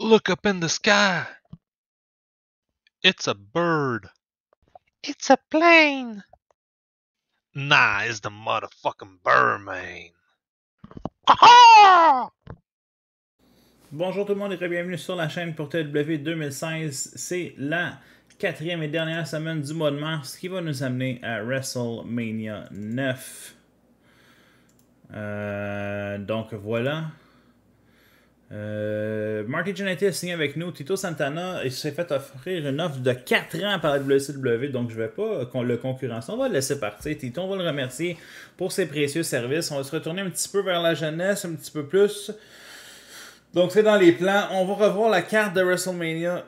Look up in the sky. It's a bird. It's a plane. Nah, it's the motherfucking Birdman. Aha! Bonjour tout le monde et bienvenue sur la chaîne pour TW 2016. C'est la quatrième et dernière semaine du mois de mars qui va nous amener à WrestleMania 9. Euh, donc voilà. Euh, Marty a signé avec nous. Tito Santana s'est fait offrir une offre de 4 ans par la WCW, donc je ne vais pas le concurrencer. On va le laisser partir. Tito, on va le remercier pour ses précieux services. On va se retourner un petit peu vers la jeunesse, un petit peu plus. Donc c'est dans les plans. On va revoir la carte de WrestleMania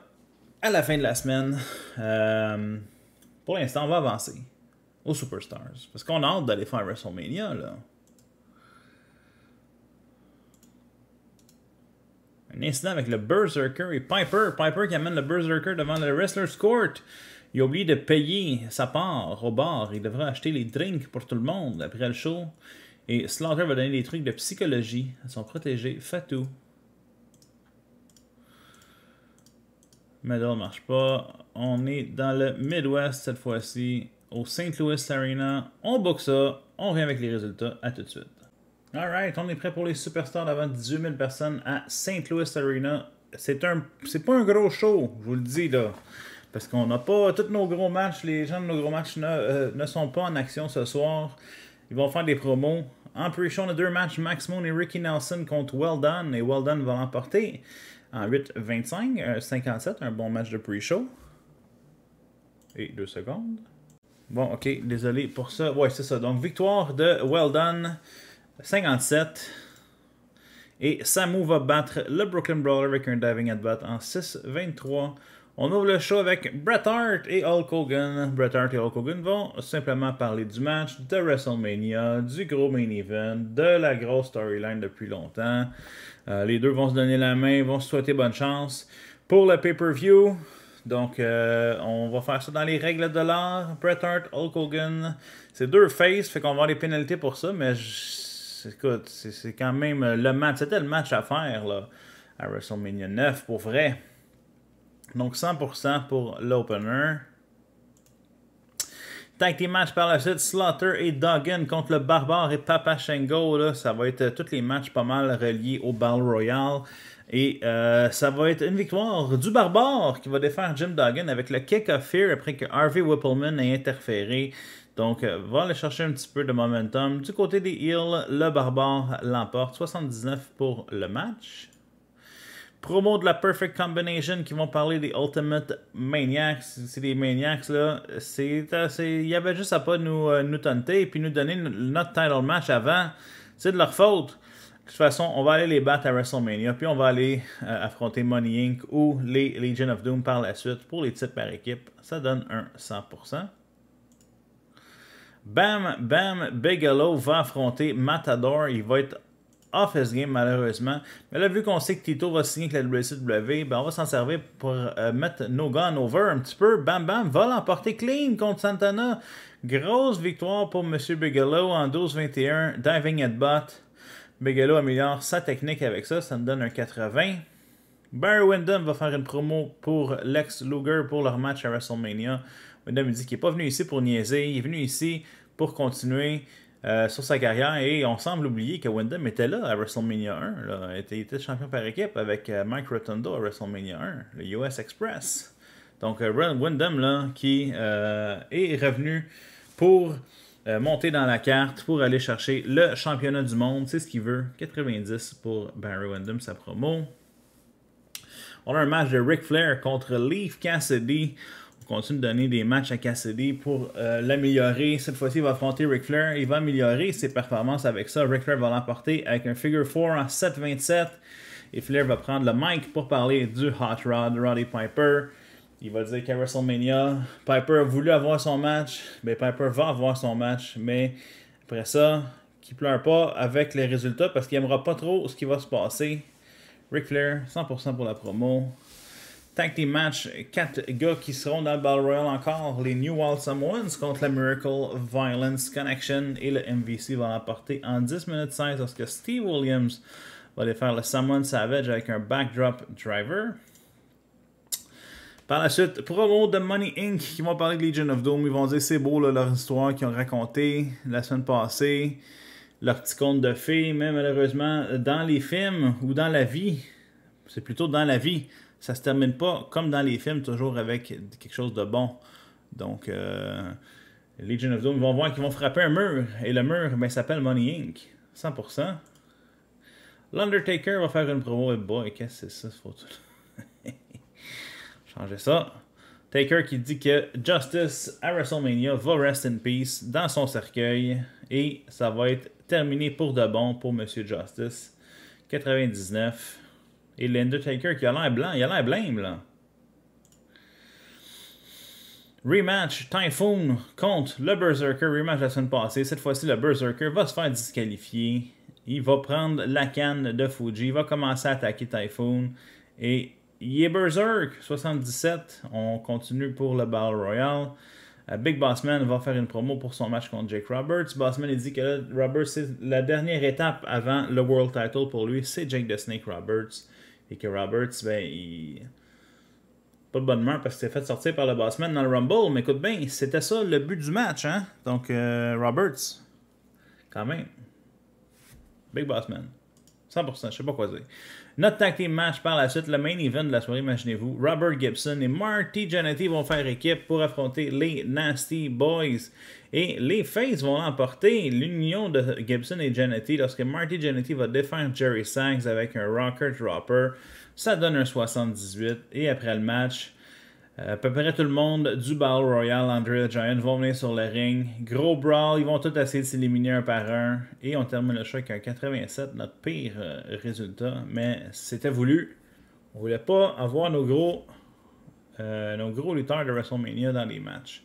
à la fin de la semaine. Euh, pour l'instant, on va avancer aux Superstars. Parce qu'on a hâte d'aller faire WrestleMania, là. Un incident avec le Berserker et Piper. Piper qui amène le Berserker devant le Wrestler's Court. Il a oublié de payer sa part au bar. Il devrait acheter les drinks pour tout le monde après le show. Et Slaughter va donner des trucs de psychologie à son protégé Fatou. ne marche pas. On est dans le Midwest cette fois-ci, au St. Louis Arena. On book ça. On revient avec les résultats. À tout de suite. Alright, on est prêt pour les superstars d'avant 18 000 personnes à St. Louis Arena. C'est un, pas un gros show, je vous le dis là. Parce qu'on n'a pas tous nos gros matchs, les gens de nos gros matchs ne, euh, sont pas en action ce soir. Ils vont faire des promos. En pre-show, on a deux matchs, Max Moon et Ricky Nelson contre Well Done, et Well Done va l'emporter en 8-25, 57, un bon match de pre-show. Et deux secondes. Bon, ok, désolé pour ça. Ouais, c'est ça. Donc, victoire de Well Done. 57. Et Samu va battre le Broken Brawler avec un diving at-bat en 6-23. On ouvre le show avec Bret Hart et Hulk Hogan. Bret Hart et Hulk Hogan vont simplement parler du match, de WrestleMania, du gros main event, de la grosse storyline depuis longtemps. Euh, les deux vont se donner la main, vont se souhaiter bonne chance pour le pay-per-view. Donc, euh, on va faire ça dans les règles de l'art. Bret Hart, Hulk Hogan, c'est deux faces, fait qu'on va avoir des pénalités pour ça, mais je écoute, c'est quand même euh, le match. C'était le match à faire là, à WrestleMania 9 pour vrai. Donc 100% pour l'opener. Tag les matchs par la suite, Slaughter et Duggan contre le Barbare et Papa Shango, ça va être euh, tous les matchs pas mal reliés au Battle Royale. Et euh, ça va être une victoire du Barbare qui va défaire Jim Duggan avec le kick of fear après que Harvey Whippleman ait interféré. Donc, euh, va aller chercher un petit peu de momentum. Du côté des Heels, le Barbare l'emporte 79 pour le match. Promo de la Perfect Combination qui vont parler des Ultimate Maniacs. C'est des Maniacs, là. Il y avait juste à pas nous, euh, nous tenter et puis nous donner notre title match avant. C'est de leur faute. De toute façon, on va aller les battre à WrestleMania, puis on va aller euh, affronter Money Inc. ou les Legion of Doom par la suite pour les titres par équipe. Ça donne un 100%. Bam Bam Bigelow va affronter Matador. Il va être Office game, malheureusement. Mais là, vu qu'on sait que Tito va signer avec la WCW, ben, on va s'en servir pour euh, mettre nos guns over un petit peu. Bam Bam va l'emporter clean contre Santana. Grosse victoire pour M. Bigelow en 12-21. Diving at bot. Bigelow améliore sa technique avec ça. Ça nous donne un 80. Barry Windham va faire une promo pour Lex Luger pour leur match à WrestleMania. Windham dit qu'il n'est pas venu ici pour niaiser. Il est venu ici pour continuer euh, sur sa carrière et on semble oublier que Wyndham était là à WrestleMania 1. Il, était, champion par équipe avec euh, Mike Rotundo à WrestleMania 1, le US Express. Donc euh, Wyndham là, qui est revenu pour monter dans la carte pour aller chercher le championnat du monde. C'est ce qu'il veut. 90 pour Barry Wyndham, sa promo. On a un match de Ric Flair contre Leaf Cassidy continue de donner des matchs à Cassidy pour euh, l'améliorer. Cette fois-ci, il va affronter Ric Flair. Il va améliorer ses performances avec ça. Ric Flair va l'emporter avec un figure 4 en 7-27. Et Flair va prendre le mic pour parler du Hot Rod, Roddy Piper. Il va dire qu'à WrestleMania, Piper a voulu avoir son match. mais Piper va avoir son match. Mais après ça, qu'il pleure pas avec les résultats parce qu'il n'aimera pas trop ce qui va se passer. Ric Flair, 100% pour la promo. Tag Team Match, 4 gars qui seront dans le Battle Royale encore. Les New World Ones contre la Miracle Violence Connection et le MVC va l'emporter en 10 minutes 16 lorsque Steve Williams va aller faire le Someone Savage avec un backdrop driver. Par la suite, promo de Money Inc. qui vont parler de Legion of Doom. Ils vont dire c'est beau leur histoire qu'ils ont raconté la semaine passée, leur petit conte de fées, mais malheureusement, dans les films ou dans la vie, c'est plutôt dans la vie. Ça se termine pas, comme dans les films, toujours avec quelque chose de bon. Donc, euh, Legion of Doom vont voir qu'ils vont frapper un mur. Et le mur, ben, s'appelle Money Inc. 100%. L'Undertaker va faire une promo. Et boy, qu'est-ce que c'est ça, faut Changer ça. Taker qui dit que Justice à WrestleMania va rest in peace dans son cercueil et ça va être terminé pour de bon pour Monsieur Justice. 99. Et l'Undertaker qui a l'air blanc, il a l'air blême, là. Rematch Typhoon contre le Berserker. Rematch la semaine passée. Cette fois-ci, le Berserker va se faire disqualifier. Il va prendre la canne de Fuji. Il va commencer à attaquer Typhoon. Et il est Berserk 77. On continue pour le Battle Royale. Euh, Big Bossman va faire une promo pour son match contre Jake Roberts. Bossman dit que Roberts, c'est la dernière étape avant le World Title pour lui. C'est Jake the Snake Roberts. Et que Roberts, ben, il... Pas de bonne main parce qu'il s'est fait sortir par le bossman dans le Rumble, mais écoute bien, c'était ça le but du match, hein? Donc, euh, Roberts, quand même. Big Bossman. 100%, je sais pas quoi dire. Notre tactique match par la suite, le main event de la soirée, imaginez-vous. Robert Gibson et Marty Jannetty vont faire équipe pour affronter les Nasty Boys. Et les Faces vont emporter L'union de Gibson et Jannetty, lorsque Marty Jannetty va défendre Jerry Sags avec un Rocker Dropper, ça donne un 78. Et après le match, euh, à peu près tout le monde du Battle Royale, André Giant, vont venir sur le ring. Gros brawl, ils vont tous essayer de s'éliminer un par un. Et on termine le choc à 87, notre pire euh, résultat. Mais c'était voulu. On voulait pas avoir nos gros, euh, nos gros lutteurs de WrestleMania dans les matchs.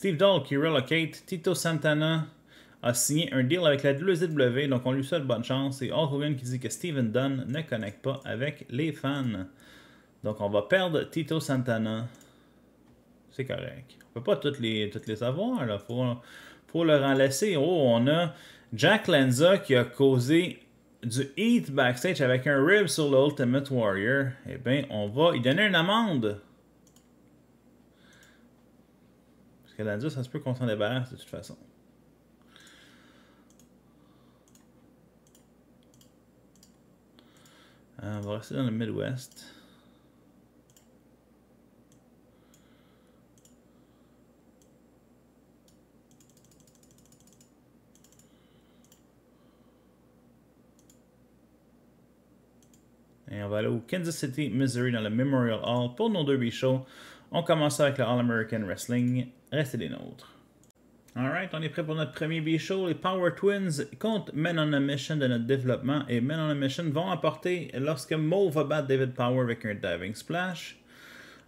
Steve Dahl qui relocate Tito Santana a signé un deal avec la WZW, e, donc on lui souhaite bonne chance. Et Hulk Hogan qui dit que Steven Dunn ne connecte pas avec les fans. Donc on va perdre Tito Santana. C'est correct. On peut pas toutes les, toutes les avoir là. Faut, leur Oh, on a Jack Lanza qui a causé du heat backstage avec un rib sur le Warrior. Eh bien, on va lui donner une amende. ça se peut qu'on s'en débarrasse de toute façon. Euh, on va rester dans le Midwest. Et on va aller au Kansas City, Missouri, dans le Memorial Hall pour nos derby shows. On commence avec le All-American Wrestling. Restez les nôtres. Alright, on est prêt pour notre premier B-Show. Les Power Twins contre Men on a Mission de notre développement et Men on a Mission vont apporter lorsque Mo va battre David Power avec un Diving Splash.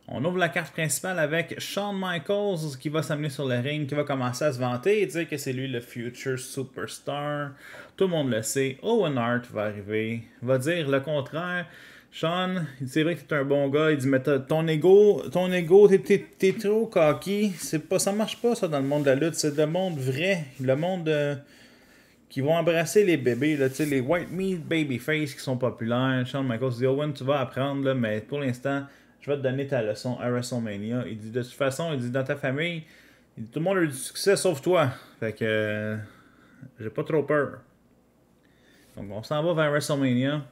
On ouvre la carte principale avec Shawn Michaels qui va s'amener sur le ring, qui va commencer à se vanter et dire que c'est lui le future superstar. Tout le monde le sait. Owen Hart va arriver, va dire le contraire. Sean, c'est vrai que t'es un bon gars. Il dit, mais ton ego, ton ego, t'es, trop cocky. C'est pas, ça marche pas, ça, dans le monde de la lutte. C'est le monde vrai. Le monde euh, qui vont embrasser les bébés, là, les white meat babyface qui sont populaires. Sean Michaels dit, Owen, tu vas apprendre, là, mais pour l'instant, je vais te donner ta leçon à WrestleMania. Il dit, de toute façon, il dit, dans ta famille, tout le monde a eu du succès sauf toi. Fait que, euh, j'ai pas trop peur. Donc, on s'en va vers WrestleMania.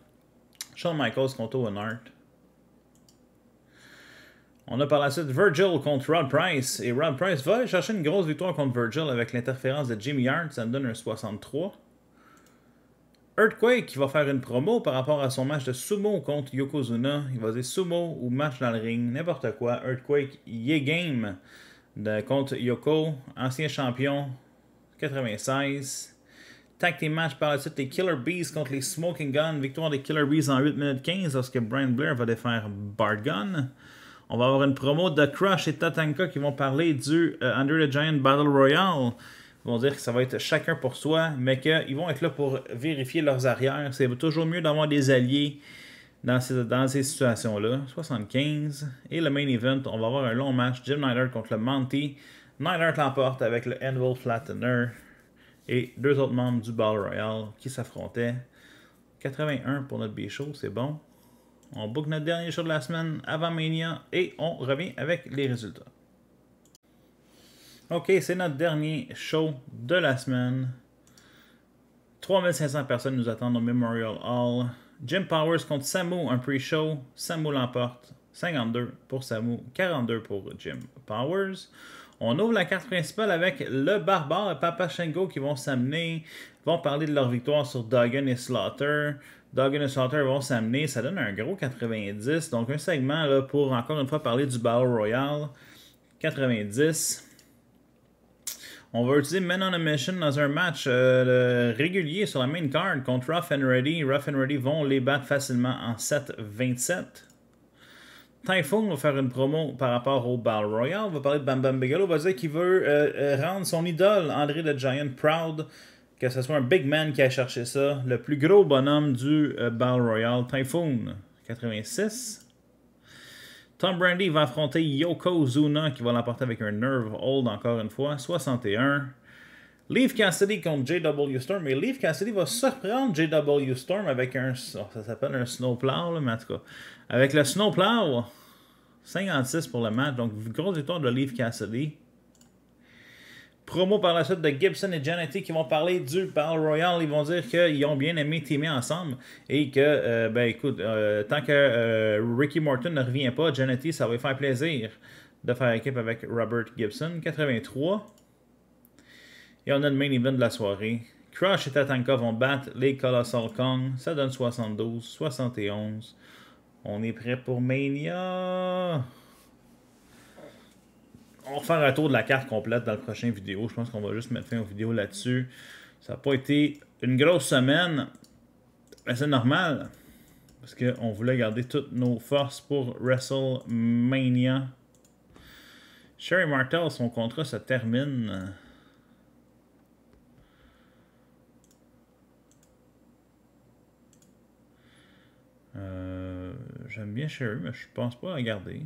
Shawn Michaels contre Owen On a par la suite Virgil contre Rod Price. Et Rod Price va chercher une grosse victoire contre Virgil avec l'interférence de Jimmy Hart. Ça me donne un 63. Earthquake va faire une promo par rapport à son match de sumo contre Yokozuna. Il va dire sumo ou match dans le ring, n'importe quoi. Earthquake, yeah game de, contre Yoko, ancien champion 96. Tag des matchs par la suite, les Killer Bees contre les Smoking Guns, Victoire des Killer Bees en 8 minutes 15 lorsque Brian Blair va défaire Bard Gun. On va avoir une promo de Crush et Tatanka qui vont parler du euh, Under the Giant Battle Royale. Ils vont dire que ça va être chacun pour soi, mais qu'ils vont être là pour vérifier leurs arrières. C'est toujours mieux d'avoir des alliés dans ces, dans ces situations-là. 75. Et le main event, on va avoir un long match. Jim Nider contre le Monty. Nider l'emporte avec le Anvil Flattener et deux autres membres du Ball Royal qui s'affrontaient. 81 pour notre B-Show, c'est bon. On book notre dernier show de la semaine avant Mania et on revient avec les résultats. Ok, c'est notre dernier show de la semaine. 3500 personnes nous attendent au Memorial Hall. Jim Powers contre Samu, un pre-show. Samu l'emporte. 52 pour Samu, 42 pour Jim Powers. On ouvre la carte principale avec le barbare et Papa Shango qui vont s'amener, vont parler de leur victoire sur Duggan et Slaughter. Duggan et Slaughter vont s'amener, ça donne un gros 90. Donc un segment pour encore une fois parler du Battle Royale. 90. On va utiliser Men on a Mission dans un match euh, régulier sur la main card contre Rough and Ready. Rough and Ready vont les battre facilement en 7-27. Typhoon va faire une promo par rapport au Battle Royal. On va parler de Bam Bam Bigelow. On va dire qu'il veut euh, euh, rendre son idole, André the Giant, proud. Que ce soit un big man qui a cherché ça. Le plus gros bonhomme du euh, Battle Typhoon 86. Tom Brandy va affronter Yokozuna qui va l'emporter avec un nerve hold encore une fois, 61. Leave Cassidy contre JW Storm. Mais Leave Cassidy va surprendre JW Storm avec un. Oh, ça s'appelle un snowplow, le mais en tout cas. Avec le snowplow, 56 pour le match. Donc, grosse victoire de Leave Cassidy. Promo par la suite de Gibson et Janity qui vont parler du Battle Royal. Ils vont dire qu'ils ont bien aimé teamer ensemble et que, euh, ben écoute, euh, tant que euh, Ricky Morton ne revient pas, Janity, ça va lui faire plaisir de faire équipe avec Robert Gibson. 83. Et on a le main event de la soirée. Crush et Tatanka vont battre les Colossal Kong. Ça donne 72, 71. On est prêt pour Mania. On va faire un tour de la carte complète dans la prochaine vidéo. Je pense qu'on va juste mettre fin aux vidéos là-dessus. Ça n'a pas été une grosse semaine. Mais c'est normal. Parce qu'on voulait garder toutes nos forces pour WrestleMania. Sherry Martel, son contrat se termine. bien sûr mais je pense pas à garder.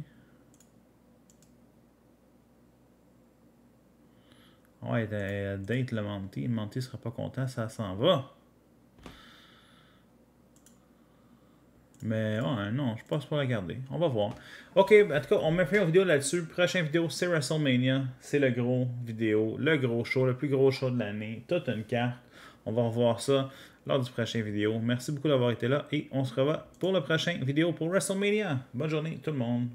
Ouais, date le menti, Le Manti sera pas content, ça s'en va. Mais ouais, non, je pense pas à garder On va voir. Ok, en tout cas, on met fait une vidéo là-dessus. Prochaine vidéo, c'est WrestleMania. C'est le gros vidéo, le gros show, le plus gros show de l'année. Toute une carte. On va revoir ça lors du prochain vidéo. Merci beaucoup d'avoir été là et on se revoit pour la prochaine vidéo pour WrestleMania. Bonne journée tout le monde.